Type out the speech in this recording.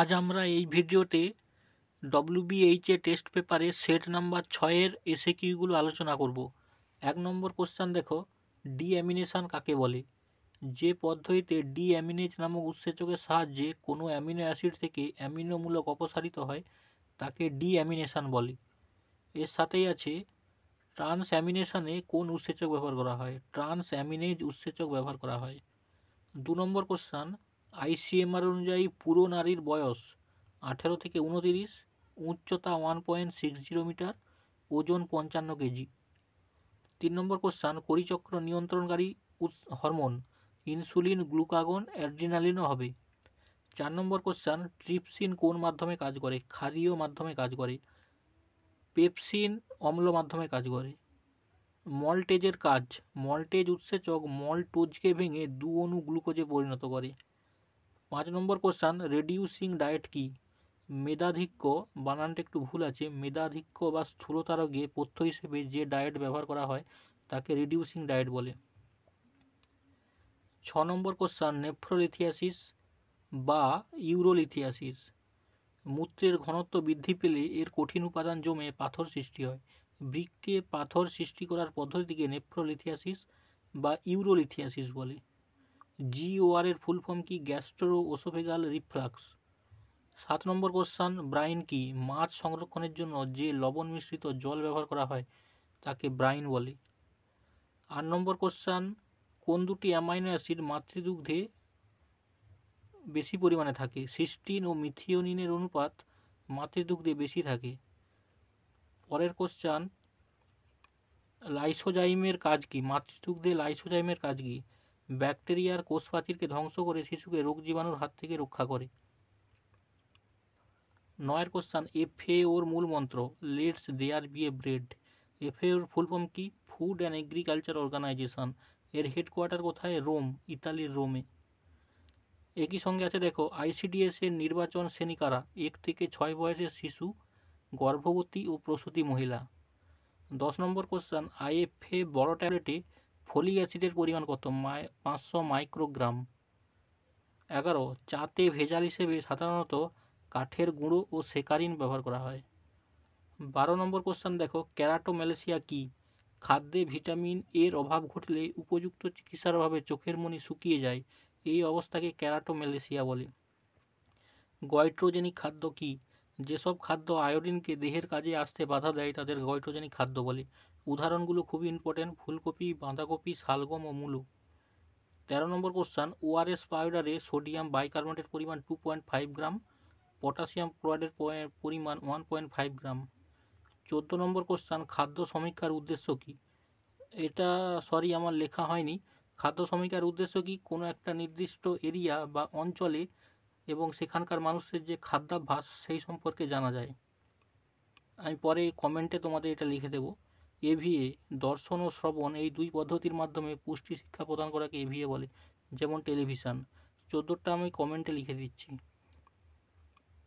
আজ আমরা এই ভিডিওতে ডব্লিউবিএইচএ টেস্ট পেপারে সেট নাম্বার ছয়ের এসে কিউগুলো আলোচনা করব এক নম্বর কোশ্চান দেখো ডিঅ্যামিনেশান কাকে বলে যে পদ্ধতিতে ডিঅ্যামিনেজ নামক উৎসেচকের সাহায্যে কোনো অ্যামিনো অ্যাসিড থেকে অ্যামিনোমূলক অপসারিত হয় তাকে ডিঅ্যামিনেশান বলে এর সাথেই আছে ট্রান্স অ্যামিনেশানে কোন উৎসেচক ব্যবহার করা হয় ট্রান্স অ্যামিনেজ উৎসেচক ব্যবহার করা হয় দু নম্বর কোশ্চান আইসিএমআর অনুযায়ী পুরো নারীর বয়স আঠেরো থেকে উনতিরিশ উচ্চতা one point six zero metre ওজন পঞ্চান্ন কেজি তিন নম্বর কোশ্চান করিচক্র নিয়ন্ত্রণকারী হরমোন ইনসুলিন গ্লুকাগন অ্যাড্রিনালিনও হবে চার নম্বর কোশ্চান ট্রিপসিন কোন মাধ্যমে কাজ করে ক্ষারীয় মাধ্যমে কাজ করে পেপসিন অম্ল মাধ্যমে কাজ করে মলটেজের কাজ মলটেজ উৎসেচক মলটোজকে ভেঙে দু অণু গ্লুকোজে পরিণত করে পাঁচ নম্বর কোশ্চান রেডিউসিং ডায়েট কি মেধাধিক্য বানানটা একটু ভুল আছে মেধাধিক্য বা স্থূলতা পথ্য হিসেবে যে ডায়েট ব্যবহার করা হয় তাকে রিডিউসিং ডায়েট বলে ছ নম্বর কোশ্চান নেফ্রোলিথিয়াসিস বা ইউরোলিথিয়াসিস মূত্রের ঘনত্ব বৃদ্ধি পেলে এর কঠিন উপাদান জমে পাথর সৃষ্টি হয় বৃক্ষকে পাথর সৃষ্টি করার পদ্ধতিকে নেফ্রোলিথিয়াসিস বা ইউরোলিথিয়াসিস বলে জিওআরের এর ফুল ফর্ম কি গ্যাস্ট্রো ওসোফেগাল রিফ্লাক্স সাত নম্বর কোশ্চান ব্রাইন কি মাছ সংরক্ষণের জন্য যে লবণ মিশ্রিত জল ব্যবহার করা হয় তাকে ব্রাইন বলে আট নম্বর কোশ্চান কোন দুটি অ্যামাইনো অ্যাসিড মাতৃদুগ্ধে বেশি পরিমাণে থাকে সিস্টিন ও মিথিওনিনের অনুপাত মাতৃদুগ্ধে বেশি থাকে পরের কোশ্চান লাইসোজাইমের কাজ কি মাতৃদুগ্ধে লাইসোজাইমের কাজ কী ব্যাকটেরিয়ার কোষপ্রাচীরকে ধ্বংস করে শিশুকে রোগ জীবাণুর হাত থেকে রক্ষা করে নয়ের কোশ্চান এফএ ওর মূল মন্ত্র let's there be a bread FA ওর ফুল ফর্ম কি ফুড অ্যান্ড এগ্রিকালচার অর্গানাইজেশন এর হেডকোয়ার্টার কোথায় রোম ইতালির রোমে একই সঙ্গে আছে দেখো আইসিডিএস এর নির্বাচন শ্রেণী কারা এক থেকে ছয় বয়সের শিশু গর্ভবতী ও প্রসূতি মহিলা দশ নম্বর কোশ্চান আইএফএ বড় ট্যাবলেটে ফলিক অ্যাসিডের পরিমাণ কত পাঁচশো মাইক্রোগ্রাম এগারো চাতে ভেজাল হিসেবে সাধারণত কাঠের গুঁড়ো ও সেকারিন ব্যবহার করা হয় বারো নম্বর কোশ্চান দেখো ক্যারাটোম্যালেসিয়া কি খাদ্যে ভিটামিন এর অভাব ঘটলে উপযুক্ত চিকিৎসার অভাবে চোখের মনি শুকিয়ে যায় এই অবস্থাকে ক্যারাটোম্যালেসিয়া বলে গয়ট্রোজেনিক খাদ্য কী যেসব খাদ্য আয়োডিনকে দেহের কাজে আসতে বাধা দেয় তাদের গয়টোজেনিক খাদ্য বলে উদাহরণগুলো খুবই ইম্পর্টেন্ট ফুলকপি বাঁধাকপি শালগম ও মূলো তেরো নম্বর কোশ্চান ওআরএস পাউডারে সোডিয়াম বাইকার্বনেটের পরিমাণ two point five gram potassium ক্লোরাইডের পরিমাণ ওয়ান পয়েন্ট ফাইভ গ্রাম চোদ্দো নম্বর কোশ্চান খাদ্য সমীক্ষার উদ্দেশ্য কী এটা সরি আমার লেখা হয়নি খাদ্য সমীক্ষার উদ্দেশ্য কি কোনো একটা নির্দিষ্ট এরিয়া বা অঞ্চলে এবং সেখানকার মানুষের যে খাদ্যাভ্যাস সেই সম্পর্কে জানা যায় আমি পরে কমেন্টে তোমাদের এটা লিখে দেবো এভিএ দর্শন ও শ্রবণ এই দুই পদ্ধতির মাধ্যমে পুষ্টি শিক্ষা প্রদান করাকে এভিএ বলে যেমন টেলিভিশন চোদ্দোটা আমি কমেন্টে লিখে দিচ্ছি